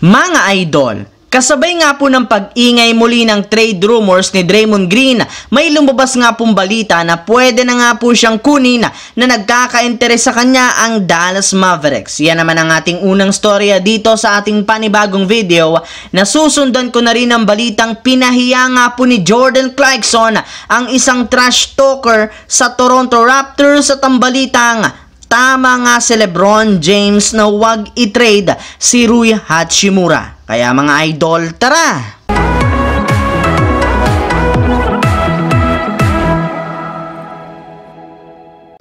Mga idol, kasabay nga po ng pag-ingay muli ng trade rumors ni Draymond Green, may lumabas nga pong balita na pwede na nga po siyang kunin na nagkaka-interes sa kanya ang Dallas Mavericks. Yan naman ang ating unang storya dito sa ating panibagong video Nasusundan ko na rin ang balitang pinahiya nga po ni Jordan Clarkson ang isang trash talker sa Toronto Raptors sa tambalitang Tama nga si Lebron James na huwag i-trade si Rui Hachimura. Kaya mga idol, tara!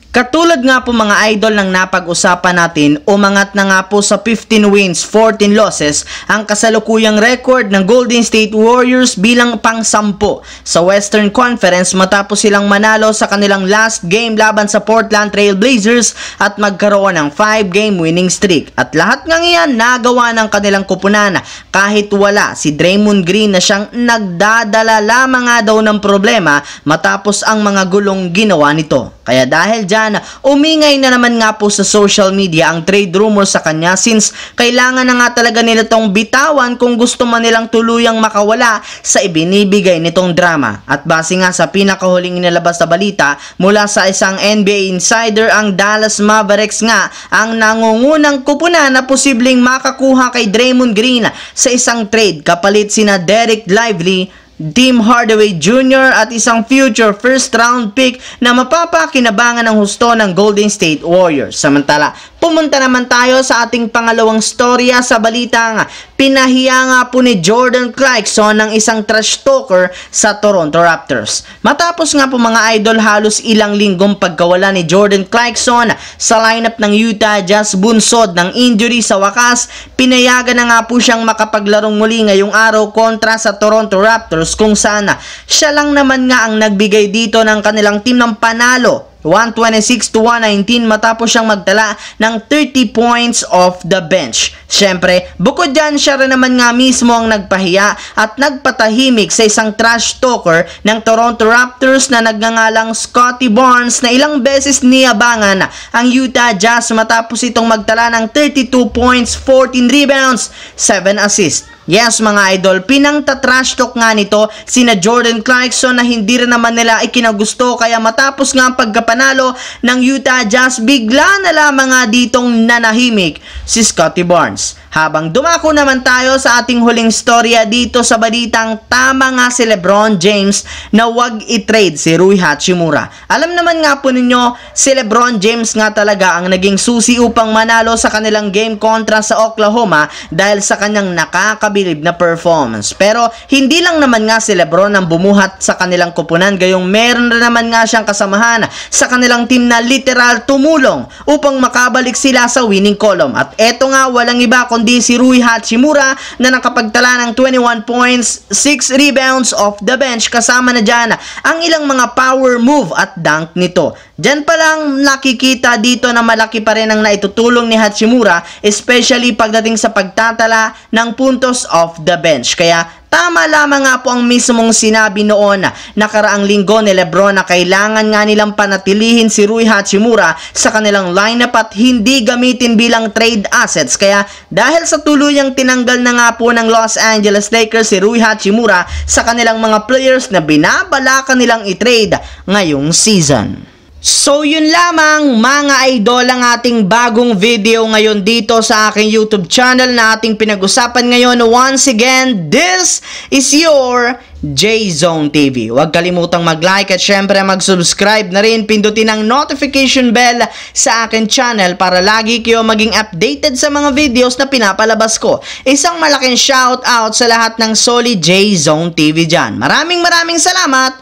Katulad nga po mga idol ng napag-usapan natin, umangat na nga po sa 15 wins, 14 losses ang kasalukuyang record ng Golden State Warriors bilang pang-sampo sa Western Conference matapos silang manalo sa kanilang last game laban sa Portland Trail Blazers at magkaroon ng 5-game winning streak. At lahat ng iyan nagawa ng kanilang kupunan kahit wala si Draymond Green na siyang nagdadala lamang nga daw ng problema matapos ang mga gulong ginawa nito. Kaya dahil dyan, Dyan. Umingay na naman nga po sa social media ang trade rumor sa kanya since kailangan na nga talaga nila tong bitawan kung gusto man nilang tuluyang makawala sa ibinibigay nitong drama. At base nga sa pinakahuling inilabas na balita mula sa isang NBA insider ang Dallas Mavericks nga ang nangungunang kupuna na posibleng makakuha kay Draymond Green sa isang trade kapalit sina Derek Lively Dim Hardaway Jr. at isang future first round pick na mapapakinabangan ng husto ng Golden State Warriors. Samantala, pumunta naman tayo sa ating pangalawang storya sa balitang pinahiya nga po ni Jordan Clarkson ng isang trash talker sa Toronto Raptors. Matapos nga po mga idol halos ilang linggong pagkawala ni Jordan Clarkson sa lineup ng Utah Jazz bunsod ng injury sa wakas, pinayagan na nga po siyang makapaglarong muli ngayong araw kontra sa Toronto Raptors Santos kung sana siya lang naman nga ang nagbigay dito ng kanilang team ng panalo 126 to 119 matapos siyang magtala ng 30 points off the bench. Siyempre, bukod dyan siya rin naman nga mismo ang nagpahiya at nagpatahimik sa isang trash talker ng Toronto Raptors na nagngangalang Scotty Barnes na ilang beses niyabangan ang Utah Jazz matapos itong magtala ng 32 points, 14 rebounds, 7 assists. Yes mga idol, pinangtatrash talk nga nito sina Jordan Clarkson na hindi rin naman nila ikinagusto kaya matapos nga ang pagkapanalo ng Utah Jazz bigla na lamang nga ditong nanahimik si Scotty Barnes. Habang dumako naman tayo sa ating huling storya dito sa balitang tama nga si Lebron James na wag i-trade si Rui Hachimura. Alam naman nga po ninyo, si Lebron James nga talaga ang naging susi upang manalo sa kanilang game kontra sa Oklahoma dahil sa kanyang nakakabilib na performance. Pero hindi lang naman nga si Lebron ang bumuhat sa kanilang kupunan gayong meron na naman nga siyang kasamahan sa kanilang team na literal tumulong upang makabalik sila sa winning column. At eto nga walang iba kundi kundi si Rui Hachimura na nakapagtala ng 21 points, 6 rebounds off the bench kasama na dyan ang ilang mga power move at dunk nito. Diyan pa lang nakikita dito na malaki pa rin ang naitutulong ni Hachimura especially pagdating sa pagtatala ng puntos off the bench. Kaya Tama lamang nga po ang mismong sinabi noon nakaraang linggo ni Lebron na kailangan nga nilang panatilihin si Rui Hachimura sa kanilang lineup at hindi gamitin bilang trade assets. Kaya dahil sa tuluyang tinanggal na nga po ng Los Angeles Lakers si Rui Hachimura sa kanilang mga players na binabalakan nilang i-trade ngayong season. So yun lamang mga idol ang ating bagong video ngayon dito sa aking YouTube channel na ating pinag-usapan ngayon. Once again, this is your J-Zone TV. Huwag kalimutang mag-like at syempre mag-subscribe na rin. Pindutin ang notification bell sa akin channel para lagi kayo maging updated sa mga videos na pinapalabas ko. Isang malaking shout out sa lahat ng solid J-Zone TV dyan. Maraming maraming salamat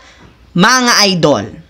mga idol.